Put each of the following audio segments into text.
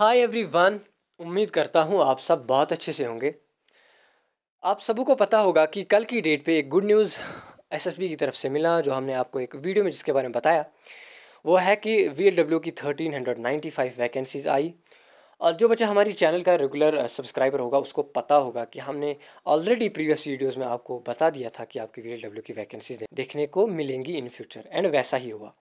hi everyone उम्मीद करता हूँ आप सब बहुत अच्छे से होंगे आप सबों को पता होगा कि कल की डेट पे एक गुड न्यूज़ एसएसबी की तरफ से मिला जो हमने आपको एक वीडियो में जिसके बारे में बताया वो है कि वी की thirteen hundred ninety five vacancies आई और जो बच्चा हमारी चैनल का रेगुलर सब्सक्राइबर uh, होगा उसको पता होगा कि हमने ऑलरेडी प्रीवियस वीडियोज़ में आपको बता दिया था कि आपकी वी की वैकेंसीज़ देखने को मिलेंगी इन फ्यूचर एंड वैसा ही हुआ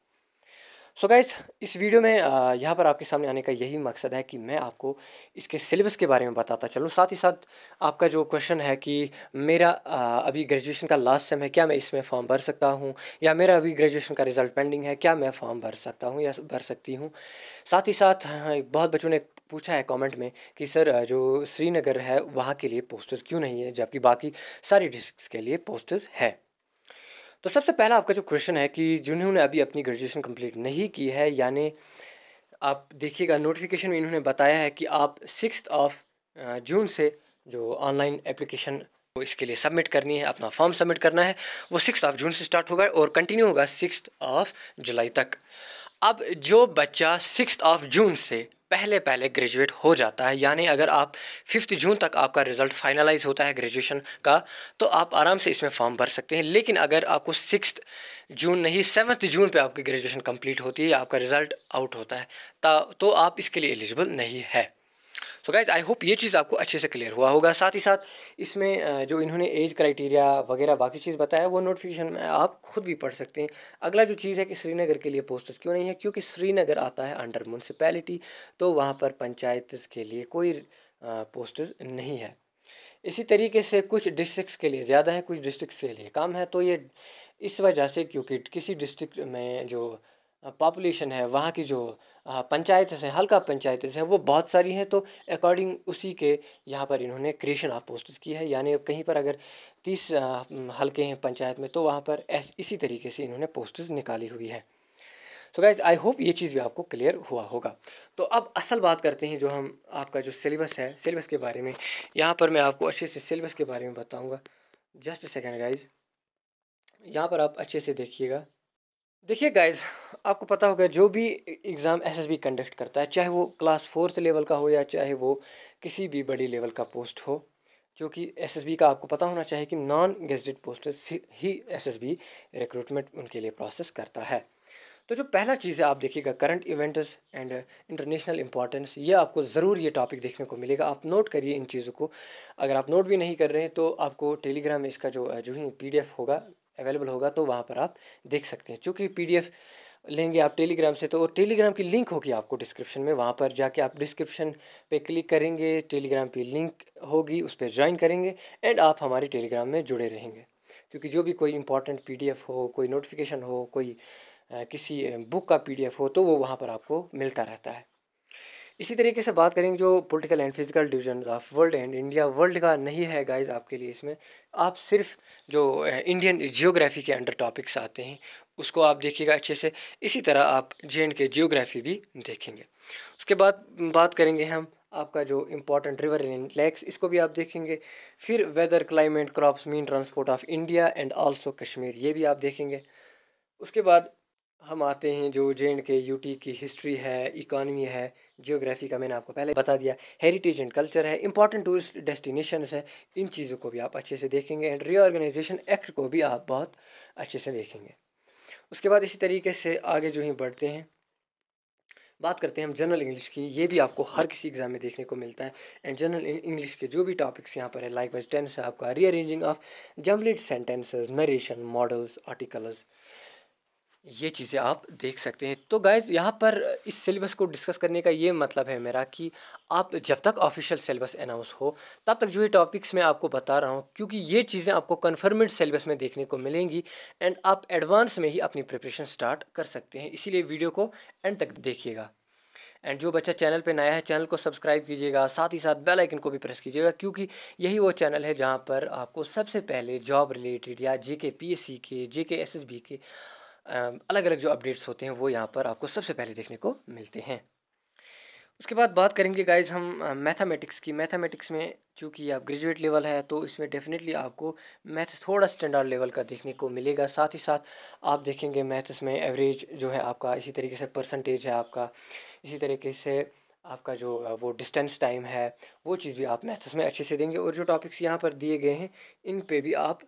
सो so गाइज इस वीडियो में यहाँ पर आपके सामने आने का यही मकसद है कि मैं आपको इसके सिलेबस के बारे में बताता चलूँ साथ ही साथ आपका जो क्वेश्चन है कि मेरा अभी ग्रेजुएशन का लास्ट सेम है क्या मैं इसमें फॉर्म भर सकता हूँ या मेरा अभी ग्रेजुएशन का रिजल्ट पेंडिंग है क्या मैं फॉर्म भर सकता हूँ या भर सकती हूँ साथ ही साथ हाँ, बहुत बच्चों ने पूछा है कमेंट में कि सर जो श्रीनगर है वहाँ के लिए पोस्टर्स क्यों नहीं है जबकि बाकी सारी डिस्ट्रिक्स के लिए पोस्टर्स है तो सबसे पहला आपका जो क्वेश्चन है कि जिन्होंने अभी अपनी ग्रेजुएशन कंप्लीट नहीं की है यानी आप देखिएगा नोटिफिकेशन में इन्होंने बताया है कि आप सिक्स ऑफ जून से जो ऑनलाइन एप्लीकेशन इसके लिए सबमिट करनी है अपना फॉर्म सबमिट करना है वो सिक्स ऑफ जून से स्टार्ट होगा और कंटिन्यू होगा सिक्स ऑफ जुलाई तक अब जो बच्चा सिक्स ऑफ जून से पहले पहले ग्रेजुएट हो जाता है यानी अगर आप फिफ्थ जून तक आपका रिजल्ट फाइनलाइज होता है ग्रेजुएशन का तो आप आराम से इसमें फॉर्म भर सकते हैं लेकिन अगर आपको सिक्स जून नहीं सेवन्थ जून पे आपकी ग्रेजुएशन कंप्लीट होती है आपका रिज़ल्ट आउट होता है तो आप इसके लिए एलिजिबल नहीं है सो गाइज़ आई होप ये चीज़ आपको अच्छे से क्लियर हुआ होगा साथ ही साथ इसमें जो इन्होंने एज क्राइटेरिया वगैरह बाकी चीज़ बताया वो नोटिफिकेशन में आप खुद भी पढ़ सकते हैं अगला जो चीज़ है कि श्रीनगर के लिए पोस्टर्स क्यों नहीं है क्योंकि श्रीनगर आता है अंडर म्यूनसिपैलिटी तो वहाँ पर पंचायत के लिए कोई पोस्टर्स नहीं है इसी तरीके से कुछ डिस्ट्रिक्स के लिए ज़्यादा है कुछ डिस्ट्रिक्स के लिए कम है तो ये इस वजह से क्योंकि किसी डिस्ट्रिक्ट में जो पॉपुलेशन है वहाँ की जो पंचायतें हैं हल्का पंचायतें हैं वो बहुत सारी हैं तो अकॉर्डिंग उसी के यहाँ पर इन्होंने क्रिएशन ऑफ पोस्ट की है यानी कहीं पर अगर तीस हल्के हैं पंचायत में तो वहाँ पर इसी तरीके से इन्होंने पोस्टर्स निकाली हुई है सो गाइज आई होप ये चीज़ भी आपको क्लियर हुआ होगा तो अब असल बात करते हैं जो हम आपका जो सिलेबस है सिलेबस के बारे में यहाँ पर मैं आपको अच्छे से सिलेबस के बारे में बताऊँगा जस्ट सेकेंड गाइज यहाँ पर आप अच्छे से देखिएगा देखिए गाइज आपको पता होगा जो भी एग्ज़ाम एसएसबी कंडक्ट करता है चाहे वो क्लास फोर्थ लेवल का हो या चाहे वो किसी भी बड़ी लेवल का पोस्ट हो जो कि एसएसबी का आपको पता होना चाहिए कि नॉन गेजेड पोस्ट ही एसएसबी रिक्रूटमेंट उनके लिए प्रोसेस करता है तो जो पहला चीज़ है आप देखिएगा current events and international importance ये आपको ज़रूर ये टॉपिक देखने को मिलेगा आप नोट करिए इन चीज़ों को अगर आप नोट भी नहीं कर रहे हैं तो आपको टेलीग्राम में इसका जो जो ही पी होगा अवेलेबल होगा तो वहाँ पर आप देख सकते हैं चूँकि पी लेंगे आप टेलीग्राम से तो और टेलीग्राम की लिंक होगी आपको डिस्क्रिप्शन में वहाँ पर जाके आप डिस्क्रिप्शन पे क्लिक करेंगे टेलीग्राम पे लिंक होगी उस पर ज्वाइन करेंगे एंड आप हमारे टेलीग्राम में जुड़े रहेंगे क्योंकि जो भी कोई इंपॉर्टेंट पीडीएफ हो कोई नोटिफिकेशन हो कोई किसी बुक का पीडीएफ हो तो वो वहाँ पर आपको मिलता रहता है इसी तरीके से बात करेंगे जो political and physical division of world and India world का नहीं है गाइज आपके लिए इसमें आप सिर्फ जो इंडियन जियोग्राफी के अंडर टॉपिक्स आते हैं उसको आप देखिएगा अच्छे से इसी तरह आप जे एंड के जियोग्राफी भी देखेंगे उसके बाद बात करेंगे हम आपका जो इम्पोर्टेंट रिवर एंड लेक्स इसको भी आप देखेंगे फिर weather climate crops mean transport of India and also Kashmir ये भी आप देखेंगे उसके बाद हम आते हैं जो जे एंड के यूटी की हिस्ट्री है इकानमी है जियोग्राफी का मैंने आपको पहले बता दिया हेरिटेज एंड कल्चर है इंपॉर्टेंट टूरिस्ट डेस्टिनेशन है इन चीज़ों को भी आप अच्छे से देखेंगे एंड रीऑर्गेनाइजेशन एक्ट को भी आप बहुत अच्छे से देखेंगे उसके बाद इसी तरीके से आगे जो ही बढ़ते हैं बात करते हैं हम जनरल इंग्लिश की ये भी आपको हर किसी एग्जाम में देखने को मिलता है एंड जनरल इंग्लिश के जो भी टॉपिक्स यहाँ पर है लाइक वाइज टेंस है आपका rearranging of jumbled sentences narration modals articles ये चीज़ें आप देख सकते हैं तो गाइज़ यहाँ पर इस सिलेबस को डिस्कस करने का ये मतलब है मेरा कि आप जब तक ऑफिशियल सिलेबस अनाउंस हो तब तक जो ये टॉपिक्स मैं आपको बता रहा हूँ क्योंकि ये चीज़ें आपको कन्फर्मेड सिलेबस में देखने को मिलेंगी एंड आप एडवांस में ही अपनी प्रिपरेशन स्टार्ट कर सकते हैं इसीलिए वीडियो को एंड तक देखिएगा एंड जो बच्चा चैनल पे नया है चैनल को सब्सक्राइब कीजिएगा साथ ही साथ बेल आइकन को भी प्रेस कीजिएगा क्योंकि यही वो चैनल है जहाँ पर आपको सबसे पहले जॉब रिलेटेड या जे के पी एस सी के जे के एस एस बी के अलग अलग जो अपडेट्स होते हैं वो यहाँ पर आपको सबसे पहले देखने को मिलते हैं उसके बाद बात करेंगे गाइज हम मैथमेटिक्स की मैथमेटिक्स में चूँकि आप ग्रेजुएट लेवल है तो इसमें डेफिनेटली आपको मैथ्स थोड़ा स्टैंडर्ड लेवल का देखने को मिलेगा साथ ही साथ आप देखेंगे मैथ्स में एवरेज जो है आपका इसी तरीके से परसेंटेज है आपका इसी तरीके से आपका जो वो डिस्टेंस टाइम है वो चीज़ भी आप मैथ्स में अच्छे से देंगे और जो टॉपिक्स यहाँ पर दिए गए हैं इन पर भी आप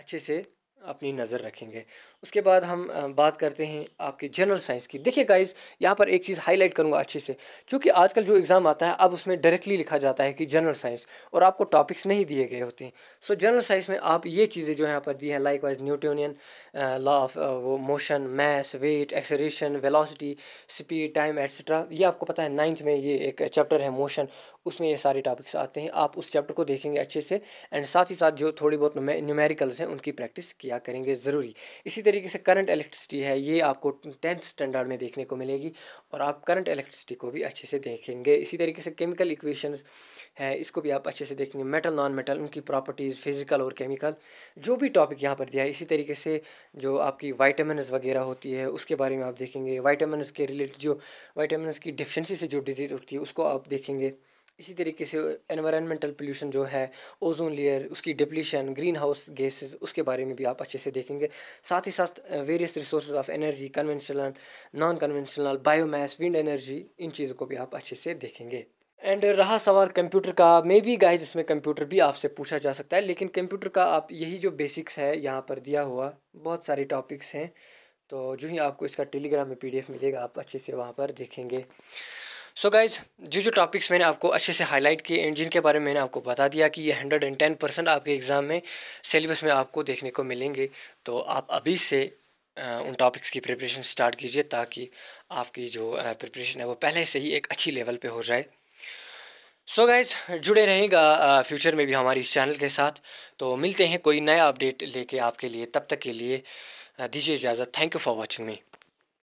अच्छे से अपनी नज़र रखेंगे उसके बाद हम बात करते हैं आपके जनरल साइंस की देखिए गाइस यहाँ पर एक चीज़ हाईलाइट करूँगा अच्छे से क्योंकि आजकल जो एग्ज़ाम आता है अब उसमें डायरेक्टली लिखा जाता है कि जनरल साइंस और आपको टॉपिक्स नहीं दिए गए होते हैं सो जनरल साइंस में आप ये चीज़ें जो यहाँ पर दी हैं likewise Newtonian law of वो motion mass weight acceleration velocity speed time etcetera ये आपको पता है नाइन्थ में ये एक चैप्टर है मोशन उसमें ये सारे टॉपिक्स आते हैं आप उस चैप्टर को देखेंगे अच्छे से एंड साथ ही साथ जो थोड़ी बहुत न्यूमेरिकल्स हैं उनकी प्रैक्टिस की किया करेंगे ज़रूरी इसी तरीके से करंट इलेक्ट्रिसिटी है ये आपको टेंथ स्टैंडर्ड में देखने को मिलेगी और आप करंट इलेक्ट्रिसिटी को भी अच्छे से देखेंगे इसी तरीके से केमिकल इक्वेशंस है इसको भी आप अच्छे से देखेंगे मेटल नॉन मेटल उनकी प्रॉपर्टीज़ फिजिकल और केमिकल जो भी टॉपिक यहाँ पर दिया है इसी तरीके से जो आपकी वाइटामस वगैरह होती है उसके बारे में आप देखेंगे वाइटामस के रिलेटेड जो वाइटामस की डिफिशेंसी से जो डिजीज़ उठती है उसको आप देखेंगे इसी तरीके से एनवायरमेंटल पोल्यूशन जो है ओजोन लेयर उसकी डिप्लीशन ग्रीन हाउस गैसेस उसके बारे में भी आप अच्छे से देखेंगे साथ ही साथ various resource of energy conventional non conventional biomass wind energy इन चीज़ों को भी आप अच्छे से देखेंगे एंड रहा सवाल कंप्यूटर का मे बी गाइज इसमें कंप्यूटर भी आपसे पूछा जा सकता है लेकिन कंप्यूटर का आप यही जो बेसिक्स है यहाँ पर दिया हुआ बहुत सारे टॉपिक्स हैं तो जो ही आपको इसका टेलीग्राम में पीडीएफ मिलेगा आप अच्छे से वहाँ पर देखेंगे सो गाइज़ जो जो टॉपिक्स मैंने आपको अच्छे से हाईलाइट किए एंड जिनके बारे में मैंने आपको बता दिया कि ये हंड्रेड एंड टेन परसेंट आपके एग्ज़ाम में सिलेबस में आपको देखने को मिलेंगे तो आप अभी से उन टॉपिक्स की प्रिपरेशन स्टार्ट कीजिए ताकि आपकी जो प्रिपरेशन है वो पहले से ही एक अच्छी लेवल पे हो जाए सो so गाइज जुड़े रहेगा फ्यूचर में भी हमारी इस चैनल के साथ तो मिलते हैं कोई नया अपडेट लेके आपके लिए तब तक के लिए दीजिए इजाज़त thank you for watching me